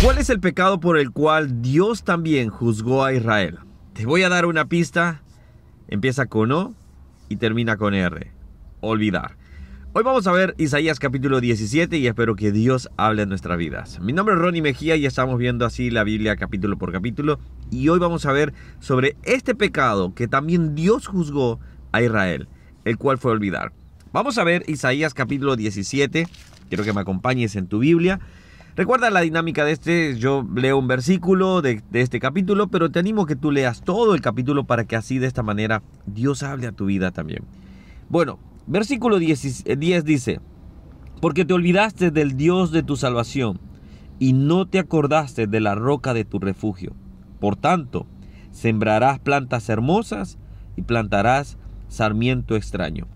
¿Cuál es el pecado por el cual Dios también juzgó a Israel? Te voy a dar una pista. Empieza con O y termina con R. Olvidar. Hoy vamos a ver Isaías capítulo 17 y espero que Dios hable en nuestras vidas. Mi nombre es Ronnie Mejía y estamos viendo así la Biblia capítulo por capítulo y hoy vamos a ver sobre este pecado que también Dios juzgó a Israel, el cual fue olvidar. Vamos a ver Isaías capítulo 17, quiero que me acompañes en tu Biblia Recuerda la dinámica de este, yo leo un versículo de, este capítulo, pero te animo que tú leas todo el capítulo para que así de esta manera Dios hable a tu vida también. Bueno, versículo 10, 10 dice, porque te olvidaste del Dios de tu salvación y no te acordaste de la roca de tu refugio. Por tanto, sembrarás plantas hermosas y plantarás sarmiento extraño.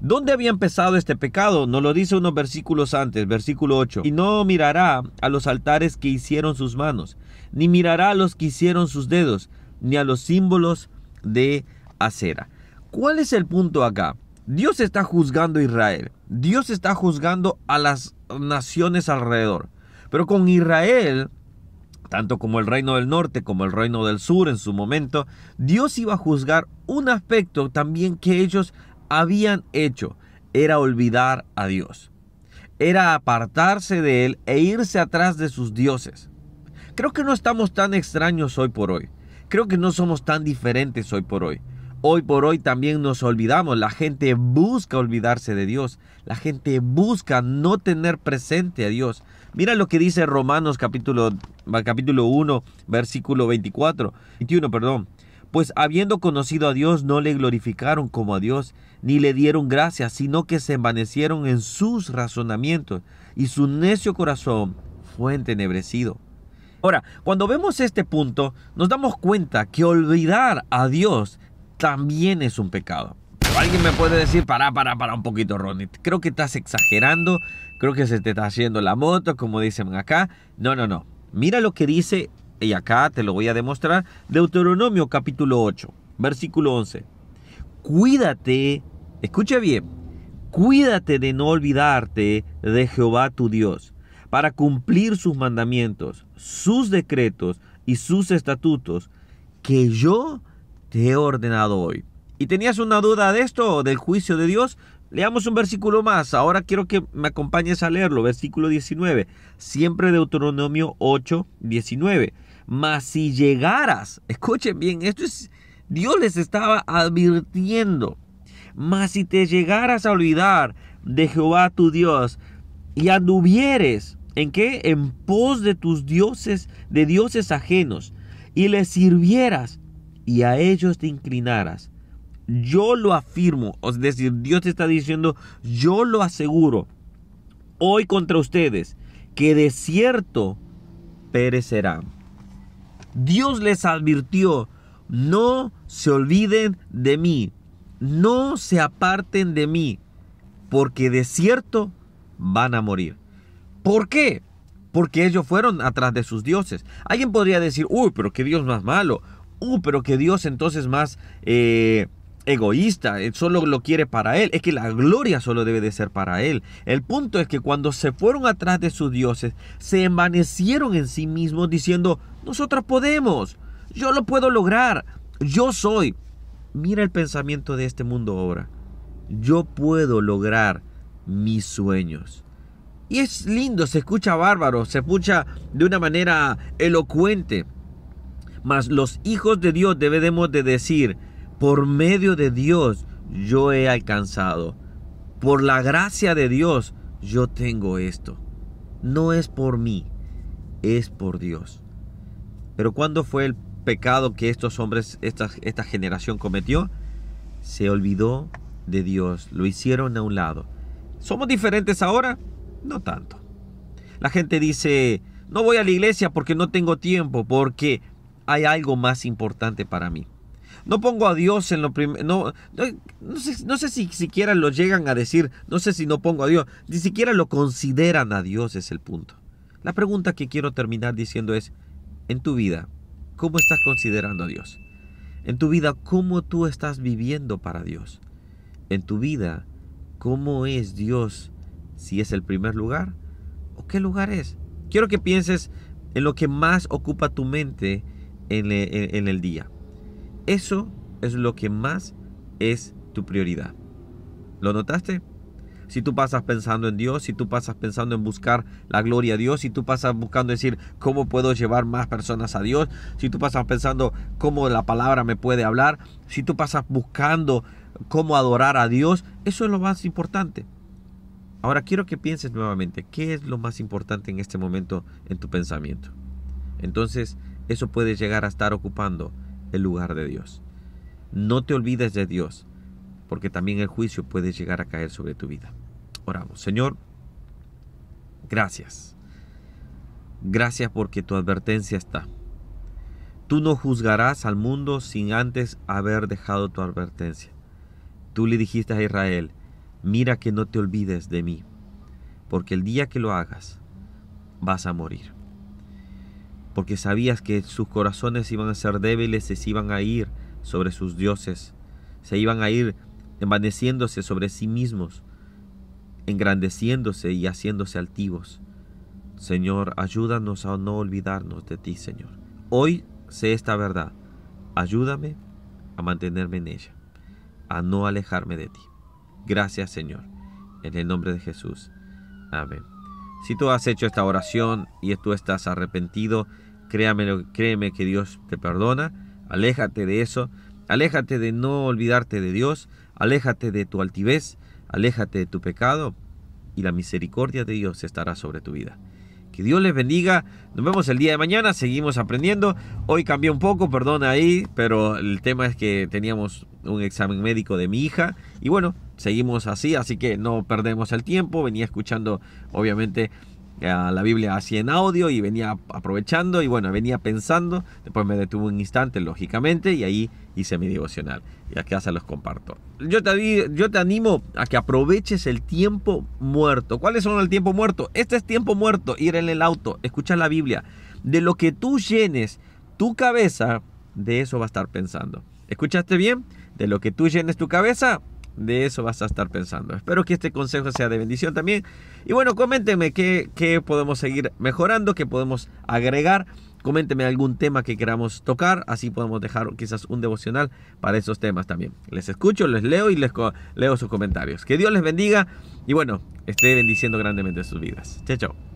¿Dónde había empezado este pecado? Nos lo dice unos versículos antes, versículo 8. Y no mirará a los altares que hicieron sus manos, ni mirará a los que hicieron sus dedos, ni a los símbolos de acera. ¿Cuál es el punto acá? Dios está juzgando a Israel. Dios está juzgando a las naciones alrededor. Pero con Israel, tanto como el reino del norte como el reino del sur en su momento, Dios iba a juzgar un aspecto también que ellos habían hecho era olvidar a Dios. Era apartarse de Él e irse atrás de sus dioses. Creo que no estamos tan extraños hoy por hoy. Creo que no somos tan diferentes hoy por hoy. Hoy por hoy también nos olvidamos. La gente busca olvidarse de Dios. La gente busca no tener presente a Dios. Mira lo que dice Romanos capítulo, capítulo 1, versículo 24, 21, perdón pues habiendo conocido a Dios no le glorificaron como a Dios, ni le dieron gracias, sino que se envanecieron en sus razonamientos, y su necio corazón fue entenebrecido. Ahora, cuando vemos este punto, nos damos cuenta que olvidar a Dios también es un pecado. alguien me puede decir, para, para, para un poquito, Ronnie. Creo que estás exagerando, creo que se te está haciendo la moto, como dicen acá. No, no, no. Mira lo que dice y acá te lo voy a demostrar, Deuteronomio capítulo 8, versículo 11. Cuídate, escucha bien, cuídate de no olvidarte de Jehová tu Dios, para cumplir sus mandamientos, sus decretos y sus estatutos que yo te he ordenado hoy. ¿Y tenías una duda de esto, del juicio de Dios? Leamos un versículo más. Ahora quiero que me acompañes a leerlo. Versículo 19. Siempre Deuteronomio 8, 19. Mas si llegaras, escuchen bien, esto es, Dios les estaba advirtiendo. Mas si te llegaras a olvidar de Jehová tu Dios y anduvieres, ¿en qué? En pos de tus dioses, de dioses ajenos, y les sirvieras y a ellos te inclinaras. Yo lo afirmo, es decir, Dios te está diciendo, yo lo aseguro hoy contra ustedes, que de cierto perecerán. Dios les advirtió, no se olviden de mí, no se aparten de mí, porque de cierto van a morir. ¿Por qué? Porque ellos fueron atrás de sus dioses. Alguien podría decir, uy, pero qué Dios más malo, uy, pero qué Dios entonces más eh, egoísta, él eh, solo lo quiere para él, es que la gloria solo debe de ser para él. El punto es que cuando se fueron atrás de sus dioses, se envanecieron en sí mismos diciendo, nosotras podemos. Yo lo puedo lograr. Yo soy. Mira el pensamiento de este mundo ahora. Yo puedo lograr mis sueños. Y es lindo, se escucha bárbaro, se escucha de una manera elocuente. Mas los hijos de Dios debemos de decir, por medio de Dios yo he alcanzado. Por la gracia de Dios yo tengo esto. No es por mí, es por Dios. Pero ¿cuándo fue el pecado que estos hombres, esta, esta generación cometió? Se olvidó de Dios, lo hicieron a un lado. ¿Somos diferentes ahora? No tanto. La gente dice, no voy a la iglesia porque no tengo tiempo, porque hay algo más importante para mí. No pongo a Dios en lo primero. no, sé, si siquiera lo llegan a decir. No sé si no pongo a Dios. Ni siquiera lo consideran a Dios, es el punto. La pregunta que quiero terminar diciendo es: en tu vida, ¿cómo estás considerando a Dios? En tu vida, ¿cómo tú estás viviendo para Dios? En tu vida, ¿cómo es Dios? Si es el primer lugar o qué lugar es. Quiero que pienses en lo que más ocupa tu mente en, e, en el día. Eso es lo que más es tu prioridad. ¿Lo notaste? si tú pasas pensando en Dios, si tú pasas pensando en buscar la gloria a Dios, si tú pasas buscando decir cómo puedo llevar más personas a Dios, si tú pasas pensando cómo la palabra me puede hablar, si tú pasas buscando cómo adorar a Dios, eso es lo más importante. Ahora quiero que pienses nuevamente, ¿qué es lo más importante en este momento en tu pensamiento? Entonces, eso puede llegar a estar ocupando el lugar de Dios. No te olvides de Dios porque también el juicio puede llegar a caer sobre tu vida. Oramos, Señor, gracias. Gracias porque tu advertencia está. Tú no juzgarás al mundo sin antes haber dejado tu advertencia. Tú le dijiste a Israel, mira que no te olvides de mí, porque el día que lo hagas vas a morir. Porque sabías que sus corazones iban a ser débiles se iban a ir sobre sus dioses, se iban a ir envaneciéndose sobre sí mismos, engrandeciéndose y haciéndose altivos. Señor, ayúdanos a no olvidarnos de ti, Señor. Hoy sé esta verdad. Ayúdame a mantenerme en ella, a no alejarme de ti. Gracias, Señor. En el nombre de Jesús. Amén. Si tú has hecho esta oración y tú estás arrepentido, créame, créeme que Dios te perdona. Aléjate de eso. Aléjate de no olvidarte de Dios. Aléjate de tu altivez, aléjate de tu pecado y la misericordia de Dios estará sobre tu vida. Que Dios les bendiga. Nos vemos el día de mañana. Seguimos aprendiendo. Hoy cambió un poco, perdón ahí, pero el tema es que teníamos un examen médico de mi hija. Y bueno, seguimos así, así que no perdemos el tiempo. Venía escuchando, obviamente, eh, la Biblia hacía en audio y venía aprovechando y bueno, venía pensando, después me detuve un instante lógicamente y ahí hice mi devocional y ya se los comparto. Yo te, yo te animo a que aproveches el tiempo muerto. ¿Cuáles son el tiempo muerto? Este es tiempo muerto, ir en el auto, escuchar la Biblia. De lo que tú llenes tu cabeza, de eso va a estar pensando. ¿Escuchaste bien? De lo que tú llenes tu cabeza, de eso vas a estar pensando. Espero que este consejo sea de bendición también. Y bueno, coméntenme qué, qué podemos seguir mejorando, qué podemos agregar. Coméntenme algún tema que queramos tocar, así podemos dejar quizás un devocional para esos temas también. Les escucho, les leo y les leo sus comentarios. Que Dios les bendiga y bueno, esté bendiciendo grandemente sus vidas. Chao, chao.